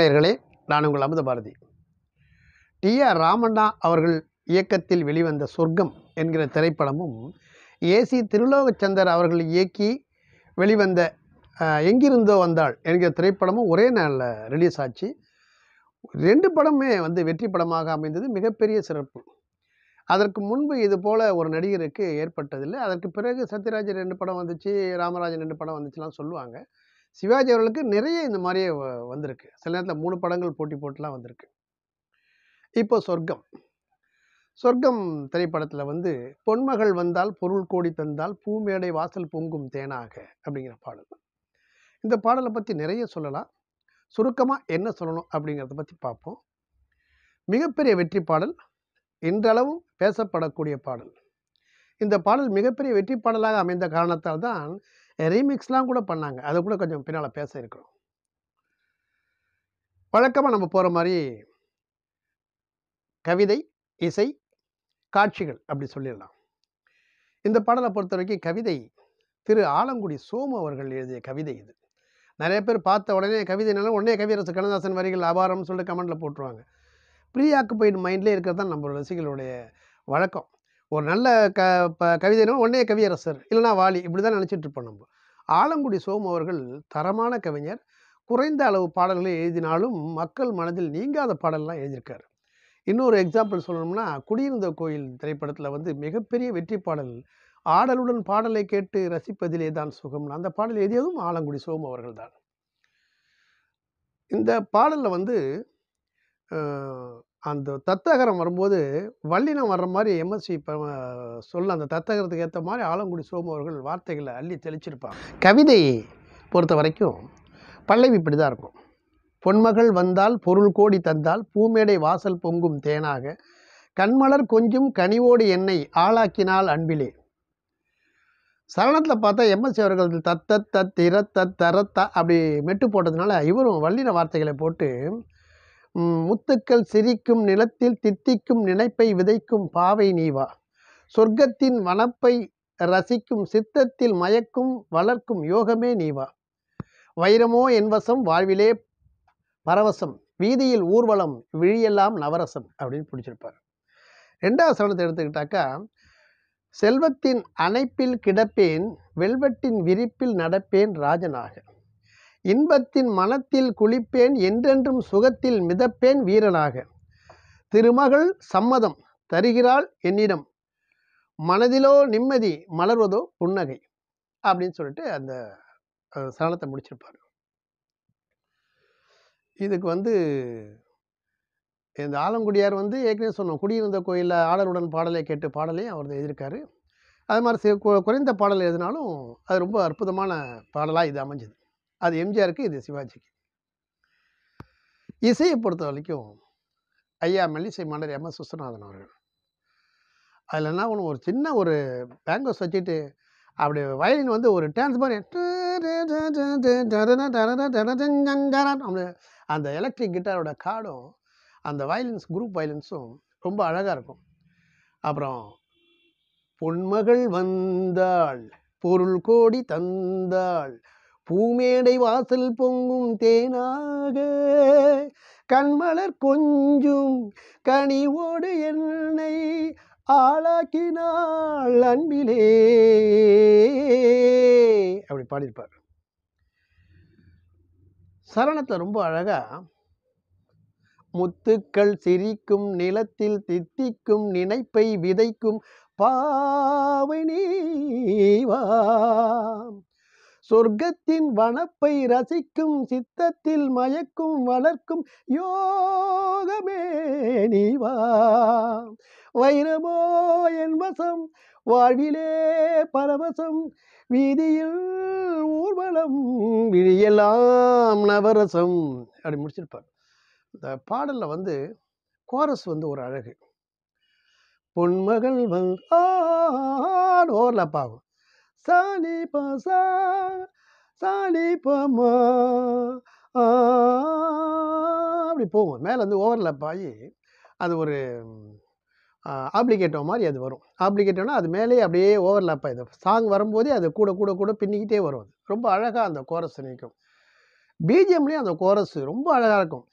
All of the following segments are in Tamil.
நேர்களே நான் உங்கள் அமுத பாரதி டி ஆர் ராமண்ணா அவர்கள் இயக்கத்தில் வெளிவந்த சொர்க்கம் என்கிற திரைப்படமும் ஏசி திருலோகச்சந்தர் அவர்கள் இயக்கி வெளிவந்த எங்கிருந்தோ வந்தாள் என்கிற திரைப்படமும் ஒரே நாளில் ரிலீஸ் ஆச்சு ரெண்டு படமே வந்து வெற்றி படமாக அமைந்தது மிகப்பெரிய சிறப்பு அதற்கு முன்பு இது போல் ஒரு நடிகருக்கு ஏற்பட்டதில்லை அதற்கு பிறகு சத்யராஜன் ரெண்டு படம் வந்துச்சு ராமராஜன் ரெண்டு படம் வந்துச்சுலாம் சொல்லுவாங்க சிவாஜி அவர்களுக்கு நிறைய இந்த மாதிரியே வந்திருக்கு சில நேரத்தில் மூணு படங்கள் போட்டி போட்டுலாம் வந்திருக்கு இப்போ சொர்க்கம் சொர்க்கம் திரைப்படத்தில் வந்து பொன்மகள் வந்தால் பொருள் கோடி தந்தால் பூமேடை வாசல் பொங்கும் தேனாக அப்படிங்கிற பாடல் இந்த பாடலை பற்றி நிறைய சொல்லலாம் சுருக்கமாக என்ன சொல்லணும் அப்படிங்கிறத பற்றி பார்ப்போம் மிகப்பெரிய வெற்றி பாடல் இன்றளவும் பேசப்படக்கூடிய பாடல் இந்த பாடல் மிகப்பெரிய வெற்றி பாடலாக அமைந்த காரணத்தால் தான் ரீமிக்ஸ்லாம் கூட பண்ணாங்க அதை கூட கொஞ்சம் பின்னால் பேச இருக்கிறோம் வழக்கமாக நம்ம போகிற மாதிரி கவிதை இசை காட்சிகள் அப்படி சொல்லிடலாம் இந்த பாடலை பொறுத்த வரைக்கும் கவிதை திரு ஆலங்குடி சோமு அவர்கள் எழுதிய கவிதை இது நிறைய பேர் பார்த்த உடனே கவிதைனாலும் உடனே கவியரசு கண்ணதாசன் வரிகள் ஆபாரம்னு சொல்லிட்டு கமெண்ட்டில் போட்டுருவாங்க ப்ரீ ஆக்குபைடு மைண்ட்லேயே இருக்கிறது தான் நம்மளோட ரசிகளுடைய வழக்கம் ஒரு நல்ல க ப கவிதைனா உடனே கவியரசர் இல்லைனா வாலி இப்படி தான் நினச்சிட்டு இருப்போம் நம்ம ஆலங்குடி சோம் அவர்கள் தரமான கவிஞர் குறைந்த அளவு பாடல்களை எழுதினாலும் மக்கள் மனதில் நீங்காத பாடல்லாம் எழுதியிருக்கார் இன்னொரு எக்ஸாம்பிள் சொல்லணும்னா குடியிருந்த கோயில் திரைப்படத்தில் வந்து மிகப்பெரிய வெற்றி பாடல் ஆடலுடன் பாடலை கேட்டு ரசிப்பதிலே தான் சுகம் அந்த பாடல் எழுதியதும் ஆலங்குடி சோம் அவர்கள் தான் இந்த பாடலில் வந்து அந்த தத்தகரம் வரும்போது வள்ளினம் வர்ற மாதிரி எம்எஸ்சி சொல்ல அந்த தத்தகரத்துக்கு ஏற்ற மாதிரி ஆலங்குடி சோமு அவர்கள் வார்த்தைகளை அள்ளி தெளிச்சிருப்பாங்க கவிதையை பொறுத்த வரைக்கும் பல்லவி இப்படி தான் இருக்கும் பொன்மகள் வந்தால் பொருள் கோடி தந்தால் பூமேடை வாசல் பொங்கும் தேனாக கண்மலர் கொஞ்சம் கனிவோடு என்னை ஆளாக்கினால் அன்பிலே சரணத்தில் பார்த்தா எம்எஸ்சி அவர்கள் தத்த தத்திர தரத்த அப்படி மெட்டு போட்டதுனால இவரும் வள்ளின வார்த்தைகளை போட்டு முத்துக்கள் சிரிக்கும் நிலத்தில் தித்திக்கும் நினைப்பை விதைக்கும் பாவை நீவா சொர்க்கத்தின் வனப்பை ரசிக்கும் சித்தத்தில் மயக்கும் வளர்க்கும் யோகமே நீவா வைரமோ என்வசம் வாழ்விலே பரவசம் வீதியில் ஊர்வலம் விழியெல்லாம் நவரசம் அப்படின்னு பிடிச்சிருப்பார் ரெண்டாவது சரணத்தை எடுத்துக்கிட்டாக்கா செல்வத்தின் அணைப்பில் கிடப்பேன் வெல்வெட்டின் விரிப்பில் நடப்பேன் ராஜனாக இன்பத்தின் மனத்தில் குளிப்பேன் என்றென்றும் சுகத்தில் மிதப்பேன் வீரனாக திருமகள் சம்மதம் தருகிறாள் என்னிடம் மனதிலோ நிம்மதி மலர்வதோ புன்னகை அப்படின்னு சொல்லிட்டு அந்த சரணத்தை முடிச்சிருப்பார் இதுக்கு வந்து இந்த ஆலங்குடியார் வந்து ஏற்கனவே சொன்னோம் குடியிருந்த கோயிலில் ஆடலுடன் பாடலை கேட்டு பாடலையும் அவர் எழுதியிருக்காரு அது மாதிரி குறைந்த பாடல் எதுனாலும் அது ரொம்ப அற்புதமான பாடலாக இது அமைஞ்சது அது எம்ஜிஆருக்கு இது சிவாஜிக்கு இசையை பொறுத்த வரைக்கும் ஐயா மெல்லிசை மன்னர் எம் எஸ் விஸ்வநாதன் அவர்கள் அதில் என்ன ஒன்று ஒரு சின்ன ஒரு பேங்கோஸ் வச்சுட்டு அப்படி வயலின் வந்து ஒரு டான்ஸ் மாதிரி அப்படி அந்த எலக்ட்ரிக் கிட்டாரோட காடும் அந்த வயலின்ஸ் குரூப் வயலின்ஸும் ரொம்ப அழகாக இருக்கும் அப்புறம் பொன்மகள் வந்தாள் பொருள் கோடி தந்தாள் பூமேடை வாசல் பொங்கும் தேனாக கண்மலர் கொஞ்சும் கனிவோடு என்னை ஆளாக்கினாள் அன்பிலே அப்படி பாடியிருப்பார் சரணத்தை ரொம்ப அழகா முத்துக்கள் சிரிக்கும் நிலத்தில் தித்திக்கும் நினைப்பை விதைக்கும் பாவனிவாம் சொர்க்கத்தின் வனப்பை ரசிக்கும் சித்தத்தில் மயக்கும் வளர்க்கும் யோகமே நீவா வைரமோ என் வசம் வாழ்விலே பரவசம் வீதியில் ஊர்வலம் விழியெல்லாம் நவரசம் அப்படி முடிச்சிருப்பார் இந்த பாடலில் வந்து கோரஸ் வந்து ஒரு அழகு பொன்மகள் வந்து ஓவர்லாப் ஆகும் சாலி பசா சாலி பமா அப்படி போகும் மேலே வந்து ஓவர்லப் ஆகி அது ஒரு ஆப்ளிகேட்டோ மாதிரி அது வரும் ஆப்ளிகேட்டோனா அது மேலே அப்படியே ஓவர்லப் ஆகிது சாங் வரும்போதே அது கூட கூட கூட பின்னிக்கிட்டே வரும் அது ரொம்ப அழகாக அந்த கோரஸ் நிற்கும் பிஜிஎம்லேயும் அந்த கோரஸ் ரொம்ப அழகாக இருக்கும்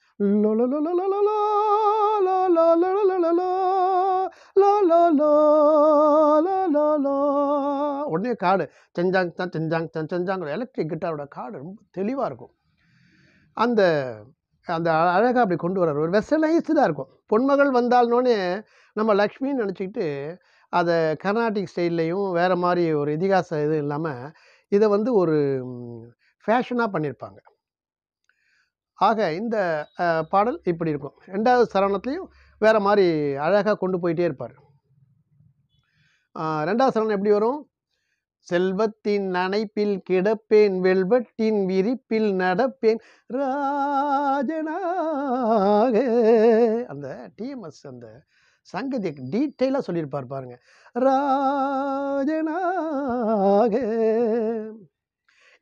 லோ லோ லோ உடனே காடு செஞ்சாங் தான் செஞ்சாங் தான் செஞ்சாங்கிற எலக்ட்ரிக் கிட்டாரோட காடு ரொம்ப தெளிவாக இருக்கும் அந்த அந்த அழகாக அப்படி கொண்டு வர்றார் ஒரு வெசலைஸ்டாக இருக்கும் பொன்மகள் வந்தால்னோடனே நம்ம லக்ஷ்மின்னு நினச்சிக்கிட்டு அதை கர்நாடிக் ஸ்டைல்லையும் வேறு மாதிரி ஒரு இதிகாச இது இல்லாமல் இதை வந்து ஒரு ஃபேஷனாக பண்ணியிருப்பாங்க ஆக இந்த பாடல் இப்படி இருக்கும் ரெண்டாவது சரணத்துலேயும் வேறு மாதிரி அழகாக கொண்டு போயிட்டே இருப்பார் ரெண்டாவது சரணம் எப்படி வரும் செல்வத்தின் நனைப்பில் கிடப்பேன் வெல்வட்டின் விரிப்பில் நடப்பேன் ராஜனாக அந்த டிஎம்எஸ் அந்த சங்கதி டீட்டெயிலாக சொல்லியிருப்பார் பாருங்கள் ராஜனாக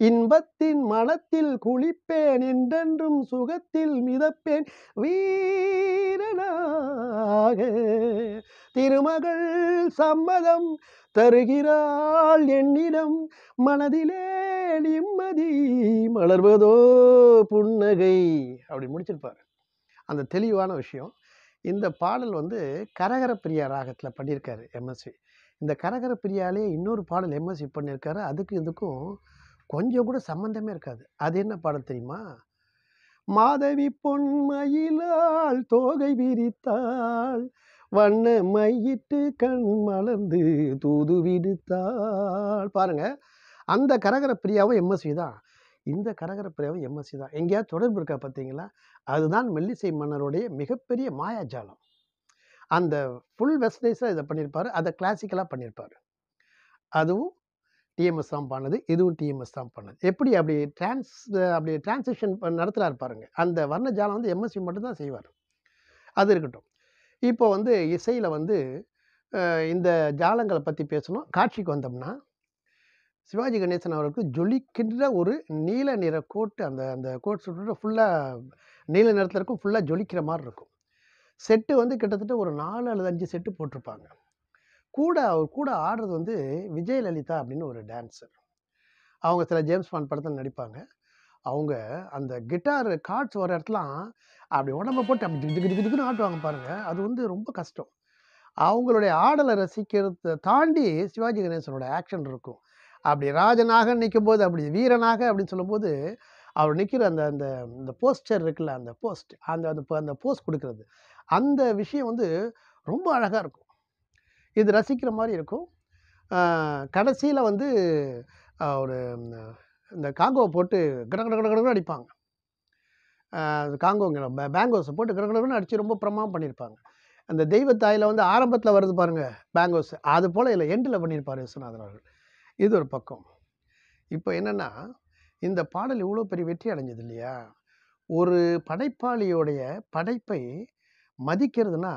இன்பத்தின் மனத்தில் குளிப்பேன் என்றென்றும் சுகத்தில் மிதப்பேன் வீரனாக திருமகள் சம்மதம் தருகிறாள் என்னிடம் மனதிலே நிம்மதி மலர்வதோ புன்னகை அப்படி முடிச்சிருப்பார் அந்த தெளிவான விஷயம் இந்த பாடல் வந்து கரகர பிரியா ராகத்தில் பண்ணியிருக்காரு எம்எஸ்வி இந்த கரகர பிரியாலே இன்னொரு பாடல் எம்எஸ்வி பண்ணியிருக்காரு அதுக்கு இதுக்கும் கொஞ்சம் கூட சம்மந்தமே இருக்காது அது என்ன பாடல் தெரியுமா மாதவி பொன்மயிலால் தோகை விரித்தாள் வண்ண மையிட்டு கண் மலர்ந்து தூது விடுத்தாள் பாருங்க அந்த கரகர பிரியாவும் எம்எஸ்வி தான் இந்த கரகர பிரியாவும் எம்எஸ்சி தான் எங்கேயாவது தொடர்பு இருக்கா பார்த்தீங்களா அதுதான் மெல்லிசை மன்னருடைய மிகப்பெரிய மாயாஜாலம் அந்த ஃபுல் வெஸ்டேஸாக இதை பண்ணியிருப்பார் அதை கிளாசிக்கலாக பண்ணியிருப்பார் அதுவும் டிஎம்எஸ் தான் பண்ணது இதுவும் டிஎம்எஸ் தான் பண்ணது எப்படி அப்படி டிரான்ஸ் அப்படி டிரான்சிஷன் நடத்துகிறார் பாருங்கள் அந்த வர்ணஜாலம் வந்து எம்எஸ்சி மட்டும்தான் செய்வார் அது இருக்கட்டும் இப்போ வந்து இசையில் வந்து இந்த ஜாலங்களை பற்றி பேசணும் காட்சிக்கு வந்தோம்னா சிவாஜி கணேசன் அவருக்கு ஜொலிக்கின்ற ஒரு நீல நிற கோட்டு அந்த அந்த கோட் சுட்டு ஃபுல்லாக நீல நிறத்தில் இருக்கும் ஃபுல்லாக ஜொலிக்கிற மாதிரி இருக்கும் செட்டு வந்து கிட்டத்தட்ட ஒரு நாலு அல்லது அஞ்சு செட்டு போட்டிருப்பாங்க கூட அவர் கூட ஆடுறது வந்து விஜய் லலிதா அப்படின்னு ஒரு டான்ஸர் அவங்க சில ஜேம்ஸ் பான் படத்தில் நடிப்பாங்க அவங்க அந்த கிட்டார் கார்ட்ஸ் வர இடத்துலாம் அப்படி உடம்ப போட்டு அப்படி திக்கு திக்கு திக்குன்னு ஆட்டுவாங்க பாருங்கள் அது வந்து ரொம்ப கஷ்டம் அவங்களுடைய ஆடலை ரசிக்கிறத தாண்டி சிவாஜி கணேசனோட ஆக்ஷன் இருக்கும் அப்படி ராஜனாக நிற்கும் போது அப்படி வீரனாக அப்படின்னு சொல்லும்போது அவர் நிற்கிற அந்த அந்த இந்த போஸ்டர் இருக்குல்ல அந்த போஸ்ட் அந்த அந்த அந்த போஸ்ட் கொடுக்கறது அந்த விஷயம் வந்து ரொம்ப அழகாக இருக்கும் இது ரசிக்கிற மாதிரி இருக்கும் கடைசியில் வந்து ஒரு இந்த காங்கோவை போட்டு கிட கட கடகடன்னு அடிப்பாங்க காங்கோங்க பேங்கோஸை போட்டு கடகடன்னு அடித்து ரொம்ப பிரமாம் பண்ணியிருப்பாங்க அந்த தெய்வத்தாயில் வந்து ஆரம்பத்தில் வருது பாருங்கள் பேங்கோஸ் அது போல் இல்லை எண்டில் பண்ணியிருப்பார் விஸ்வநாதன் அவர்கள் இது ஒரு பக்கம் இப்போ என்னென்னா இந்த பாடல் இவ்வளோ பெரிய வெற்றி அடைஞ்சது இல்லையா ஒரு படைப்பாளியோடைய படைப்பை மதிக்கிறதுனா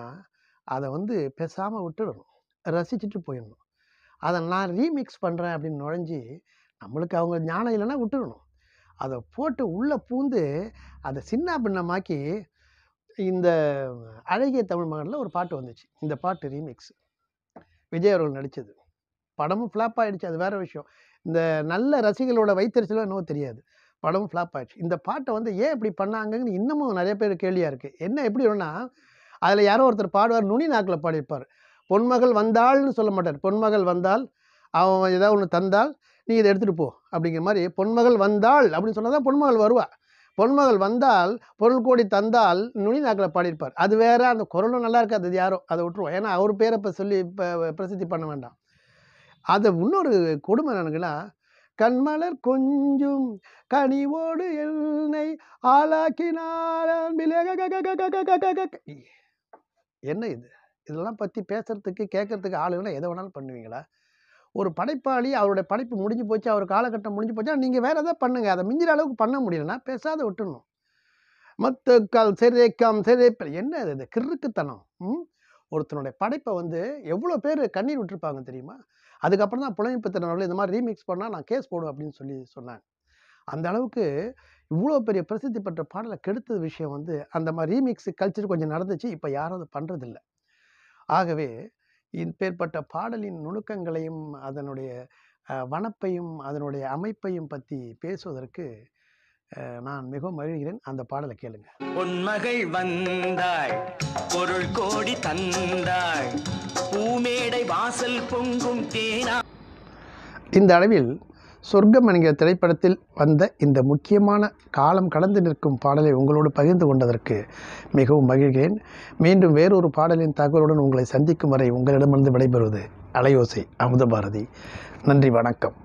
அதை வந்து பேசாமல் விட்டுடணும் ரசிச்சுட்டு போயிடணும் அதை நான் ரீமிக்ஸ் பண்ணுறேன் அப்படின்னு நுழைஞ்சி நம்மளுக்கு அவங்க ஞானம் இல்லைன்னா விட்டுக்கணும் அதை போட்டு உள்ளே பூந்து அதை சின்ன பின்னமாக்கி இந்த அழகிய தமிழ் மகனில் ஒரு பாட்டு வந்துச்சு இந்த பாட்டு ரீமிக்ஸ் விஜய் அவர்கள் நடித்தது படமும் ஃப்ளாப் ஆகிடுச்சு அது வேறு விஷயம் இந்த நல்ல ரசிகளோட வைத்தறிச்சலோ என்னவோ தெரியாது படமும் ஃப்ளாப் ஆகிடுச்சு இந்த பாட்டை வந்து ஏன் இப்படி பண்ணாங்கன்னு இன்னமும் நிறைய பேர் கேள்வியாக இருக்குது என்ன எப்படி வேணால் அதில் யாரோ ஒருத்தர் பாடுவார் நுனி நாக்கில் பாடியிருப்பார் பொன்மகள் வந்தாள்னு சொல்ல மாட்டார் பொன்மகள் வந்தால் அவன் ஏதாவது ஒன்று தந்தால் நீ இதை எடுத்துகிட்டு போ அப்படிங்கிற மாதிரி பொன்மகள் வந்தாள் அப்படின்னு சொன்னால் தான் பொன்மகள் வருவாள் பொன்மகள் வந்தால் பொருள் கோடி தந்தால் நுனி நாக்கில் பாடியிருப்பார் அது வேற அந்த குரலும் நல்லா இருக்காது அது யாரோ அதை விட்டுருவோம் ஏன்னா அவர் பேரை இப்போ சொல்லி இப்போ பிரசித்தி பண்ண வேண்டாம் அதை இன்னொரு கொடுமை என்னங்கன்னா கண்மலர் கொஞ்சம் கனிவோடு எண்ணெய் ஆளாக்கினால என்ன இது இதெல்லாம் பற்றி பேசுகிறதுக்கு கேட்குறதுக்கு ஆள் எதை வேணாலும் பண்ணுவீங்களா ஒரு படைப்பாளி அவருடைய படைப்பு முடிஞ்சு போச்சு அவர் காலகட்டம் முடிஞ்சு போச்சா நீங்கள் வேறு எதாவது பண்ணுங்கள் அதை மிஞ்சிற அளவுக்கு பண்ண முடியலன்னா பேசாத விட்டுணும் மத்த கால் சிறைக்காம் என்ன இது இது கிறுக்குத்தனம் ஒருத்தனுடைய படைப்பை வந்து எவ்வளோ பேர் கண்ணீர் விட்டுருப்பாங்க தெரியுமா அதுக்கப்புறம் தான் புலமைப்பத்தினர்கள் இந்த மாதிரி ரீமிக்ஸ் பண்ணால் நான் கேஸ் போடுவேன் அப்படின்னு சொல்லி சொன்னாங்க அந்த அளவுக்கு இவ்வளோ பெரிய பிரசித்தி பெற்ற பாடலை கெடுத்த விஷயம் வந்து அந்த மாதிரி ரீமிக்ஸ் கல்ச்சர் கொஞ்சம் நடந்துச்சு இப்போ யாரும் அதை பண்ணுறதில்லை ஆகவே இப்பேற்பட்ட பாடலின் நுணுக்கங்களையும் அதனுடைய வனப்பையும் அதனுடைய அமைப்பையும் பற்றி பேசுவதற்கு நான் மிகவும் மகிழ்கிறேன் அந்த பாடலை கேளுங்க உன்மகள் வந்தாய் பொருள் கோடி தந்தாய் பூமேடை வாசல் பொங்கும் தேனா இந்த அளவில் சொர்க்கம் என்கிற திரைப்படத்தில் வந்த இந்த முக்கியமான காலம் கடந்து நிற்கும் பாடலை உங்களோடு பகிர்ந்து கொண்டதற்கு மிகவும் மகிழ்கிறேன் மீண்டும் வேறொரு பாடலின் தகவலுடன் உங்களை சந்திக்கும் வரை உங்களிடமிருந்து விடைபெறுவது அலையோசை அமுதபாரதி நன்றி வணக்கம்